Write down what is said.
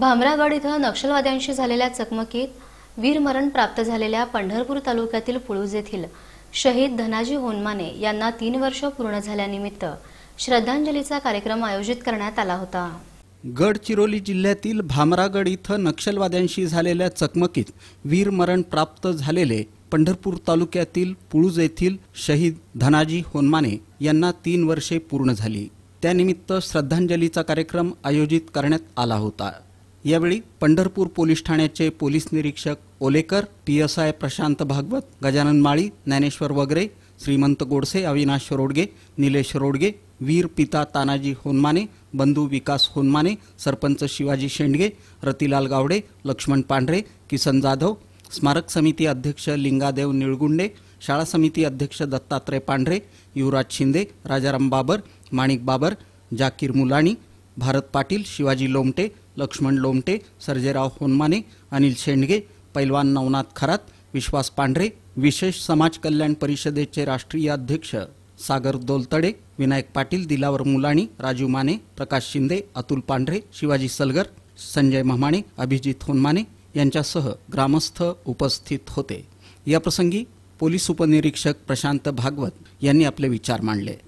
भामरागड इथं नक्षलवाद्यांशी झालेल्या चकमकीत वीरमरण प्राप्त झालेल्या पंढरपूर तालुक्यातील पुळूज येथील शहीद धनाजी होनमाने यांना तीन वर्ष पूर्ण झाल्यानिमित्त श्रद्धांजलीचा कार्यक्रम आयोजित करण्यात आला होता गडचिरोली जिल्ह्यातील भामरागड इथं नक्षलवाद्यांशी झालेल्या चकमकीत वीरमरण प्राप्त झालेले पंढरपूर तालुक्यातील पुळूज येथील शहीद धनाजी होनमाने यांना तीन वर्षे पूर्ण झाली त्यानिमित्त श्रद्धांजलीचा कार्यक्रम आयोजित करण्यात आला होता यावेळी पंढरपूर पोलीस ठाण्याचे पोलीस निरीक्षक Olekar P S I Prashant Bhagwat Gajanan Mali Dnyaneshwar वगरे श्रीमंत गोडसे अविनाश रोडगे निलेश रोडगे वीर पिता तानाजी होनमाने बंधू विकास होनमाने सरपंच शिवाजी शेंडगे रतिलाल गावडे लक्ष्मण पांढरे किसन जाधव स्मारक समिती अध्यक्ष लिंगादेव निळगुंडे शाळा समिती अध्यक्ष दत्तात्रय पांढरे युवराज शिंदे राजाराम बाबर माणिक बाबर जाकीर मुलाणी भारत पाटील शिवाजी लोमटे लक्ष्मण लोमटे सर्जेराव होनमाने अनिल शेंडगे पैलवान नवनाथ खरात विश्वास पांढरे विशेष समाज कल्याण परिषदेचे राष्ट्रीय अध्यक्ष सागर दोलतडे विनायक पाटील दिलावर मुलाणी राजू माने प्रकाश शिंदे अतुल पांढरे शिवाजी सलगर संजय महामाणे अभिजित होनमाने यांच्यासह ग्रामस्थ उपस्थित होते याप्रसंगी पोलीस उपनिरीक्षक प्रशांत भागवत यांनी आपले विचार मांडले